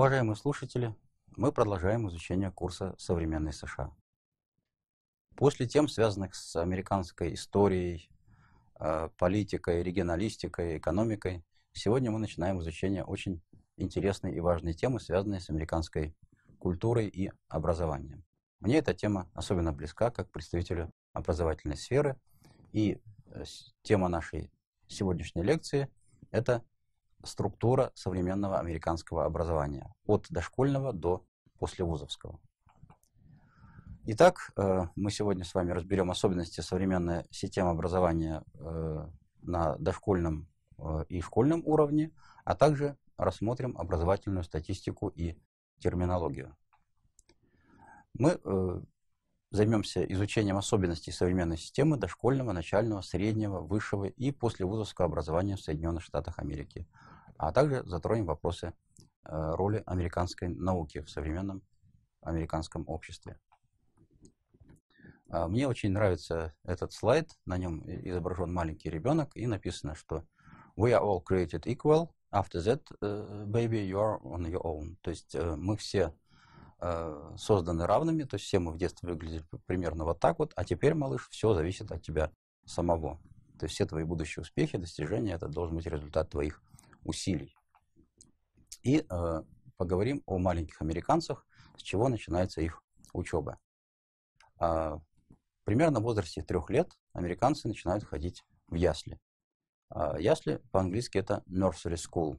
Уважаемые слушатели, мы продолжаем изучение курса «Современный США». После тем, связанных с американской историей, э, политикой, регионалистикой, экономикой, сегодня мы начинаем изучение очень интересной и важной темы, связанной с американской культурой и образованием. Мне эта тема особенно близка, как представителю образовательной сферы, и э, тема нашей сегодняшней лекции – это структура современного американского образования от дошкольного до послевузовского. Итак, э, мы сегодня с вами разберем особенности современной системы образования э, на дошкольном э, и школьном уровне, а также рассмотрим образовательную статистику и терминологию. Мы займемся изучением особенностей современной системы дошкольного, начального, среднего, высшего и послевузовского образования в Соединенных Штатах Америки – а также затронем вопросы э, роли американской науки в современном американском обществе. А, мне очень нравится этот слайд, на нем изображен маленький ребенок и написано, что «We are all created equal, after that, э, baby, you are on your own». То есть э, мы все созданы равными, то есть все мы в детстве выглядели примерно вот так вот, а теперь, малыш, все зависит от тебя самого. То есть все твои будущие успехи, достижения, это должен быть результат твоих усилий. И э, поговорим о маленьких американцах, с чего начинается их учеба. Э, примерно в возрасте трех лет американцы начинают ходить в ясли. Э, ясли по-английски это nursery school.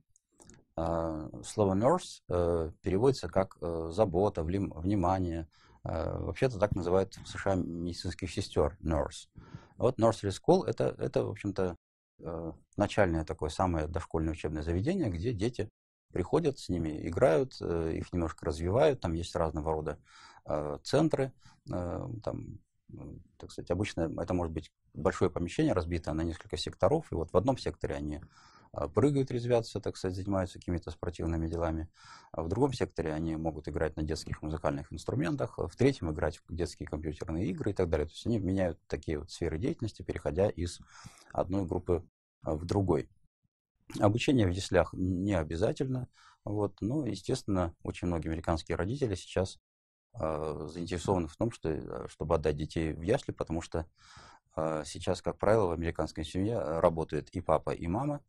Э, слово nurse э, переводится как э, забота, влим, внимание. Э, вообще-то так называют в США медицинских сестер nurse. Вот nursery school это, это в общем-то, Э, начальное такое самое дошкольное учебное заведение, где дети приходят, с ними играют, э, их немножко развивают, там есть разного рода э, центры, там так сказать, обычно это может быть большое помещение, разбитое на несколько секторов, и вот в одном секторе они а, прыгают, резвятся, так сказать, занимаются какими-то спортивными делами. А в другом секторе они могут играть на детских музыкальных инструментах, а в третьем играть в детские компьютерные игры и так далее. То есть они меняют такие вот сферы деятельности, переходя из одной группы в другой. Обучение в яслях не обязательно. Вот. Но, ну, естественно, очень многие американские родители сейчас а, заинтересованы в том, что, э, чтобы отдать детей в ясли, потому что а, сейчас, как правило, в американской семье э, работают и папа, и мама.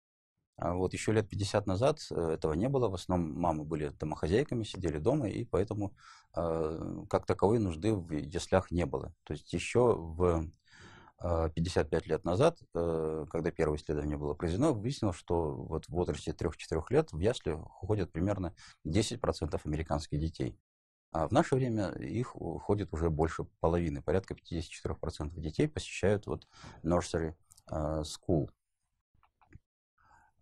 А вот еще лет 50 назад э, этого не было. В основном мамы были домохозяйками, сидели дома, и поэтому как таковой нужды в яслях не было. То есть еще в 55 лет назад, когда первое исследование было произведено, выяснилось, что вот в возрасте 3-4 лет в ясли уходят примерно 10% американских детей. А в наше время их уходит уже больше половины, порядка 54% детей посещают вот nursery а, school.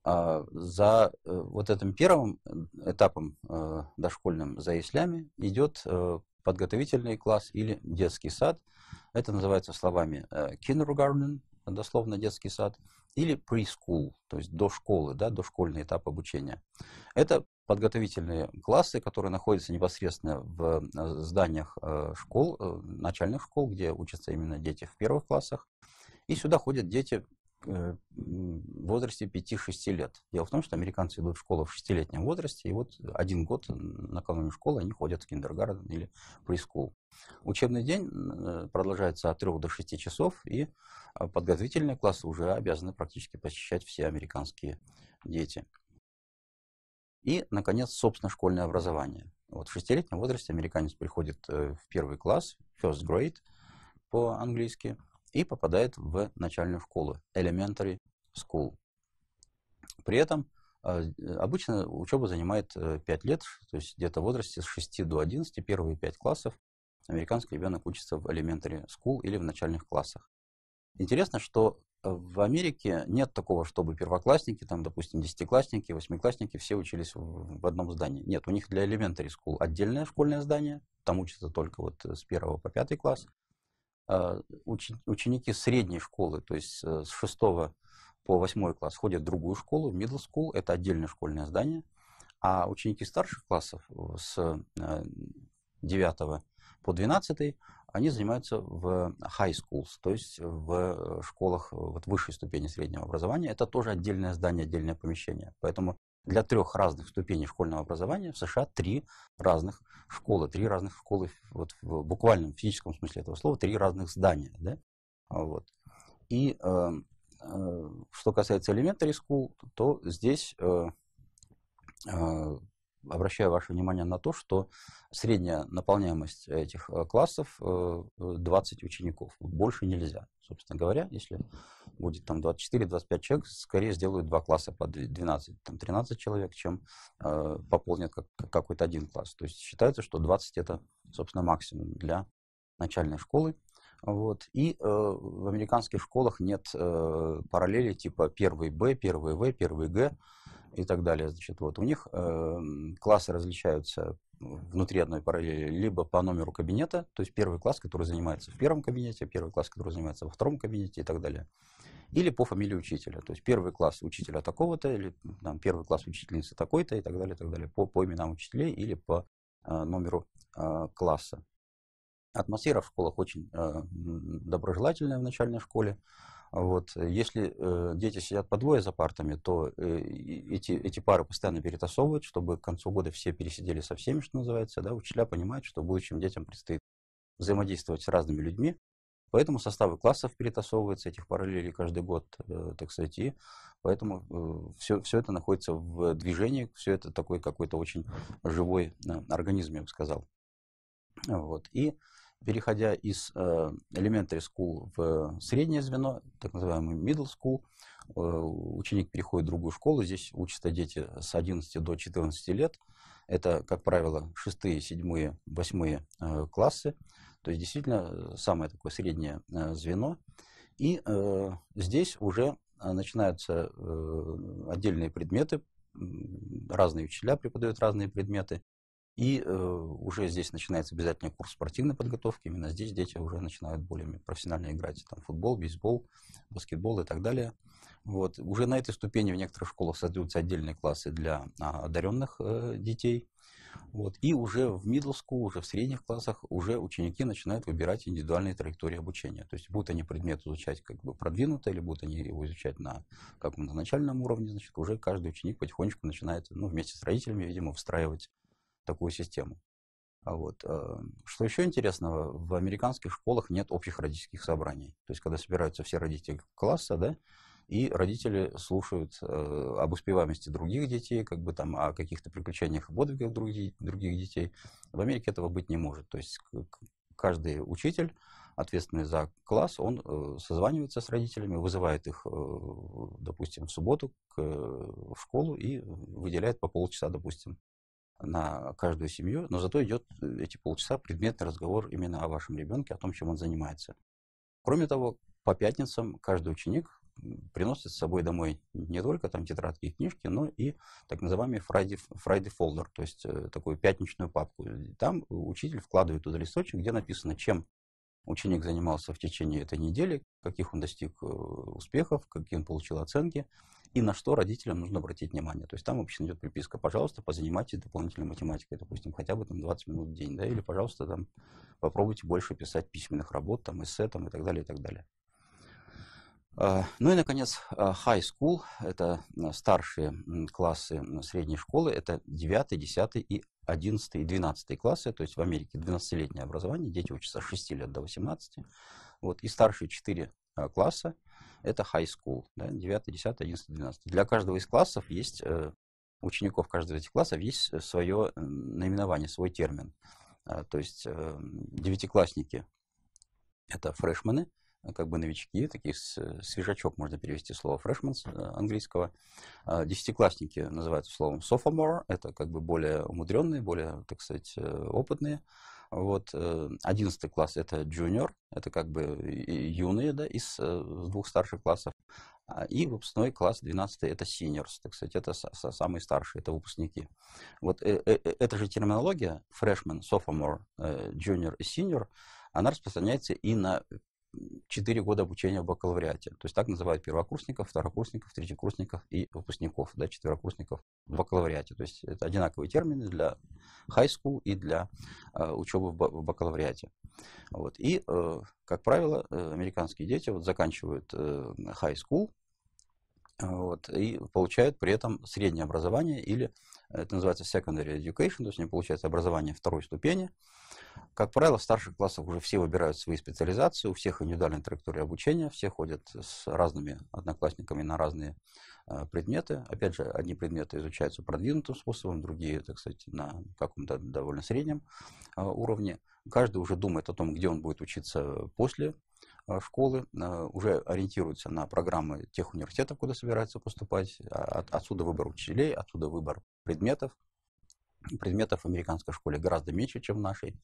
А за э, вот этим первым этапом э, дошкольным, за яслями, идет э, подготовительный класс или детский сад. Это называется словами kindergarten, дословно детский сад, или preschool, то есть до школы, да, дошкольный этап обучения. Это подготовительные классы, которые находятся непосредственно в э, зданиях э, школ, э, начальных школ, где учатся именно дети в первых классах. И сюда ходят дети в возрасте 5-6 лет. Дело в том, что американцы идут в школу в 6-летнем возрасте, и вот один год накануне школы они ходят в киндергарден или прескул. Учебный день продолжается от 3 до 6 часов, и подготовительные классы уже обязаны практически посещать все американские дети. И, наконец, собственно, школьное образование. Вот в шестилетнем возрасте американец приходит э, в первый класс, first grade по-английски, и попадает в начальную школу, elementary school. При этом а, обычно учеба занимает 5 э, лет, то есть где-то в возрасте с 6 до 11, первые 5 классов американский ребенок учится в elementary school или в начальных классах. Интересно, что в Америке нет такого, чтобы первоклассники, там, допустим, десятиклассники, восьмиклассники все учились в, в одном здании. Нет, у них для elementary school отдельное школьное здание, там учатся только вот э, с первого по пятый класс. А, Уч, ученики средней школы, то есть э, с шестого по восьмой класс, ходят в другую школу, в middle school, это отдельное школьное здание. А ученики старших классов э, с девятого по двенадцатый они занимаются в high schools, то есть в э, школах э, вот, высшей ступени среднего образования. Это тоже отдельное здание, отдельное помещение. Поэтому для трех разных ступеней школьного образования в США три разных школы, три разных школы, вот в буквальном физическом смысле этого слова, три разных здания. Да? А, вот. И э, э, что касается elementary school, то здесь э, э обращаю ваше внимание на то, что средняя наполняемость этих э, классов 20 э, э, учеников. Больше нельзя. Собственно говоря, если будет там 24-25 человек, скорее сделают два класса по 12-13 человек, чем пополнят какой-то один класс. То есть считается, что 20 это, собственно, максимум для начальной школы. Вот. И э, в американских школах нет э, параллели типа первый Б, первый В, первый Г и так далее. Значит, вот у них э, классы различаются внутри одной параллели либо по номеру кабинета, то есть первый класс, который занимается в первом кабинете, первый класс, который занимается во втором кабинете и так далее. Или по фамилии учителя, то есть первый класс учителя такого-то, или там, первый класс учительницы такой-то и так далее, и так далее, по, по именам учителей или по э, номеру э, класса. Атмосфера в школах очень э, доброжелательная в начальной школе. Вот. Э, если э, дети сидят по двое за партами, то э, эти, эти пары постоянно перетасовывают, чтобы к концу года все пересидели со всеми, что называется. Да? Учителя понимают, что будущим детям предстоит взаимодействовать с разными людьми, Поэтому составы классов перетасовываются, этих параллелей каждый год, э, так сказать, и поэтому э, все, все это находится в движении, все это такой какой-то очень живой э, организм, я бы сказал. Вот. И переходя из э, elementary school в э, среднее звено, так называемый middle school, э, ученик переходит в другую школу. Здесь учатся дети с 11 до 14 лет. Это, как правило, 6, 7, 8 классы. То есть действительно самое такое среднее звено. И здесь уже начинаются отдельные предметы, разные учителя преподают разные предметы. И э, уже здесь начинается обязательный курс спортивной подготовки. Именно здесь дети уже начинают более профессионально играть там, футбол, бейсбол, баскетбол и так далее. Вот. Уже на этой ступени в некоторых школах создаются отдельные классы для а, одаренных э, детей. Вот. И уже в middle school, уже в средних классах, уже ученики начинают выбирать индивидуальные траектории обучения. То есть будут они предмет изучать как бы продвинуто, или будут они его изучать на каком-то начальном уровне, значит, уже каждый ученик потихонечку начинает, ну, вместе с родителями, видимо, встраивать такую систему. А вот. А, что еще интересного, в американских школах нет общих родительских собраний. То есть, когда собираются все родители класса, да, и родители слушают э, об успеваемости других детей, как бы там о каких-то приключениях и подвигах других, детей. В Америке этого быть не может. То есть каждый учитель, ответственный за класс, он э, созванивается с родителями, вызывает их, э, допустим, в субботу к, в школу и выделяет по полчаса, допустим, на каждую семью, но зато идет э, эти полчаса предметный разговор именно о вашем ребенке, о том, чем он занимается. Кроме того, по пятницам каждый ученик приносит с собой домой не только там тетрадки и книжки, но и так называемый Friday, Friday folder, то есть э, такую пятничную папку. Там учитель вкладывает туда листочек, где написано, чем Ученик занимался в течение этой недели, каких он достиг э, успехов, какие он получил оценки и на что родителям нужно обратить внимание. То есть там обычно идет приписка, пожалуйста, позанимайтесь дополнительной математикой, допустим, хотя бы там 20 минут в день, да, или, пожалуйста, там попробуйте больше писать письменных работ, там, эссе, там, и так далее, и так далее. А, ну и, наконец, а, high school – это а, старшие классы средней школы, это 9, 10 и 11 и 12 классы, то есть в Америке 12-летнее образование, дети учатся с 6 лет до 18, вот, и старшие 4 класса – это high school, да, 9, 10, 11, 12. Для каждого из классов есть, э, учеников каждого из этих классов есть э, свое э, наименование, свой термин. То есть девятиклассники – это фрешмены – Э, как бы новички, такие э, свежачок, можно перевести слово freshman э, английского. А, десятиклассники называются словом sophomore, это как бы более умудренные, более, так сказать, опытные. Вот, одиннадцатый класс это junior, это как бы юные, да, из двух старших классов. А, и выпускной класс 12 это seniors, так сказать, это самые старшие, это выпускники. Вот э -э эта же терминология, freshman, sophomore, junior и senior, она распространяется и на 4 года обучения в бакалавриате. То есть так называют первокурсников, второкурсников, третьекурсников и выпускников, да, четверокурсников в бакалавриате. То есть это одинаковые термины для high school и для э, учебы в, в бакалавриате. Вот. И, э, как правило, э, американские дети вот, заканчивают э, high school, вот, и получают при этом среднее образование или э, это называется secondary education, то есть они получают образование второй ступени, как правило, в старших классах уже все выбирают свои специализации, у всех индивидуальные траектории обучения, все ходят с разными одноклассниками на разные э, предметы. Опять же, одни предметы изучаются продвинутым способом, другие, так сказать, на каком-то довольно среднем э, уровне. Каждый уже думает о том, где он будет учиться после э, школы, э, уже ориентируются на программы тех университетов, куда собираются поступать. А, от, отсюда выбор учителей, отсюда выбор предметов. Предметов в американской школе гораздо меньше, чем в нашей.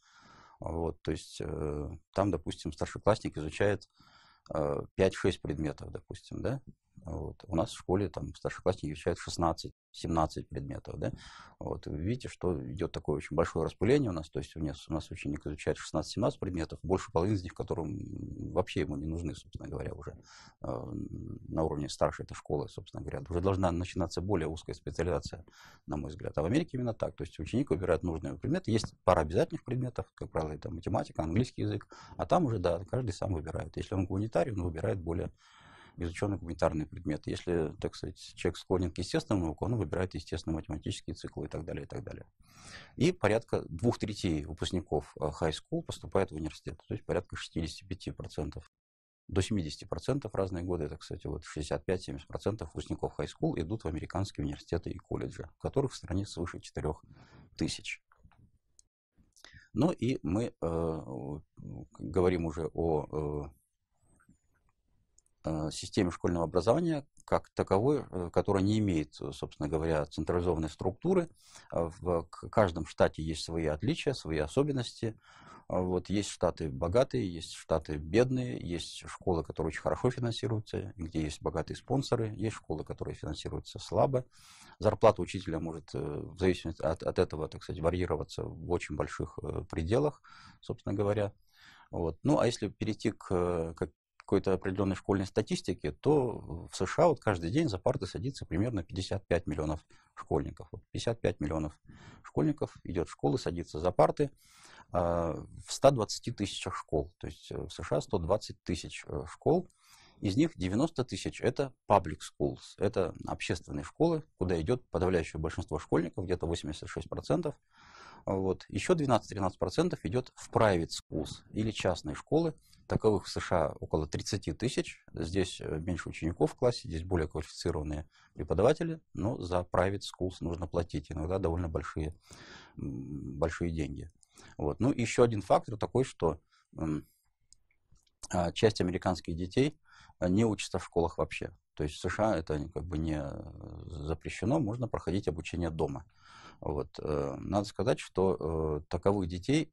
Вот, то есть э, там, допустим, старшеклассник изучает э, 5-6 предметов, допустим, да, вот. У нас в школе там старшеклассники изучают 16-17 предметов. Да? Вот. Вы видите, что идет такое очень большое распыление у нас. То есть у нас, у нас ученик изучает 16-17 предметов, больше половины из них, которым вообще ему не нужны, собственно говоря, уже а, на уровне старшей этой школы, собственно говоря. Уже должна начинаться более узкая специализация, на мой взгляд. А в Америке именно так. То есть ученик выбирает нужные предметы. Есть пара обязательных предметов, как правило, это математика, английский язык. А там уже, да, каждый сам выбирает. Если он гуманитарий, он выбирает более изученные гуманитарные предметы. Если, так сказать, человек склонен к естественным наукам, он выбирает естественно-математические циклы и так далее, и так далее. И порядка двух третей выпускников э, high school поступает в университет, то есть порядка 65%. До 70% разные годы, это, кстати, вот 65-70% выпускников high school идут в американские университеты и колледжи, которых в стране свыше 4 тысяч. Ну и мы э, говорим уже о э, Э, системе школьного образования как таковой, э, которая не имеет, э, собственно говоря, централизованной структуры. А в каждом штате есть свои отличия, свои особенности. А вот есть штаты богатые, есть штаты бедные, есть школы, которые очень хорошо финансируются, где есть богатые спонсоры, есть школы, которые финансируются слабо. Зарплата учителя может в зависимости от, от этого, так сказать, варьироваться в очень больших пределах, собственно говоря. Вот. Ну, а если перейти к, к какой-то определенной школьной статистике, то в США вот каждый день за парты садится примерно 55 миллионов школьников. Вот 55 миллионов школьников идет в школы, садится за парты э, в 120 тысячах школ. То есть э, в США 120 тысяч э, школ. Из них 90 тысяч – это public schools, это общественные школы, куда идет подавляющее большинство школьников, где-то 86%. Вот. Еще 12-13% идет в private schools или частные школы, Таковых в США около 30 тысяч. Здесь э, меньше учеников в классе, здесь более квалифицированные преподаватели, но за private schools нужно платить иногда довольно большие, большие деньги. Вот. Ну, еще один фактор такой, что а, часть американских детей э, не учатся в школах вообще. То есть в США это как бы не э, запрещено, можно проходить обучение дома. Вот. Э, надо сказать, что э, таковых детей,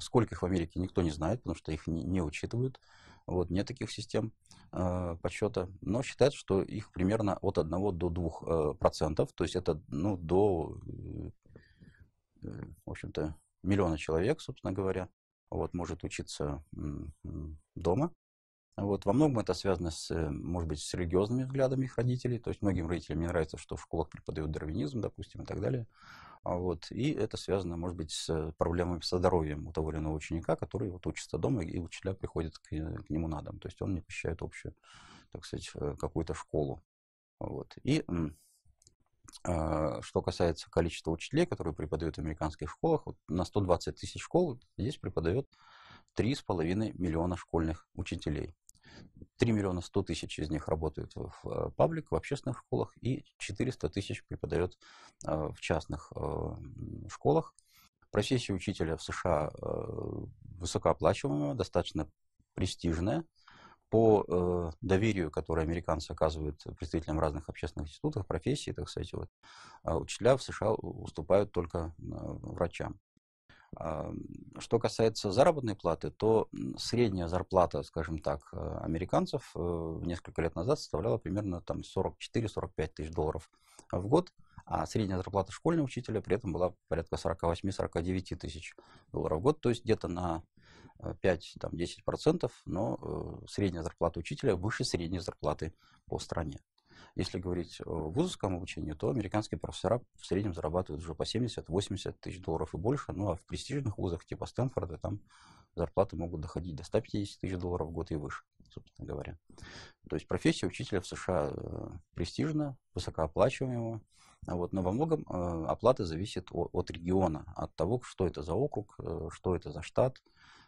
сколько их в Америке, никто не знает, потому что их не учитывают. Вот, нет таких систем э, подсчета, но считают, что их примерно от 1 до 2 э, процентов, то есть это ну, до, э, в общем-то, миллиона человек, собственно говоря, вот, может учиться дома. Вот. Во многом это связано, с, э, может быть, с религиозными взглядами их родителей. То есть многим родителям не нравится, что в школах преподают дарвинизм, допустим, и так далее. А вот. И это связано, может быть, с проблемами со здоровьем у того или иного ученика, который вот учится дома, и учителя приходят к, э, к нему на дом. То есть он не посещает общую, так сказать, э, какую-то школу. Вот. И а, что касается количества учителей, которые преподают в американских школах, вот на 120 тысяч школ здесь преподает 3,5 миллиона школьных учителей. 3 миллиона 100 тысяч из них работают в э, паблик, в общественных школах, и 400 тысяч преподает э, в частных э, школах. Профессия учителя в США высокооплачиваемая, достаточно престижная. По доверию, которое американцы оказывают представителям разных общественных институтов, профессий, так сказать, вот, учителя в США уступают только врачам. А, что касается заработной платы, то средняя зарплата, скажем так, э, американцев э, несколько лет назад составляла примерно там 44-45 тысяч долларов в год, а средняя зарплата школьного учителя при этом была порядка 48-49 тысяч долларов в год, то есть где-то на 5-10%, э, но средняя зарплата учителя выше средней зарплаты по стране. Если говорить о вузовском обучении, то американские профессора в среднем зарабатывают уже по 70-80 тысяч долларов и больше. Ну а в престижных вузах типа Стэнфорда там зарплаты могут доходить до 150 тысяч долларов в год и выше, собственно говоря. То есть профессия учителя в США э, престижна, высокооплачиваема. Вот, но во многом э, оплата зависит от, от региона, от того, что это за округ, э, что это за штат,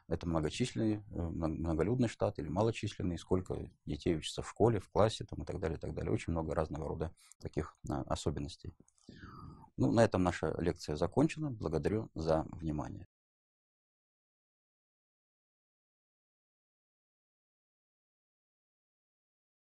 это многочисленный, э, многолюдный штат или малочисленный, сколько детей учатся в школе, в классе там, и так далее, и так далее. Очень много разного рода таких а, особенностей. Ну, на этом наша лекция закончена. Благодарю за внимание.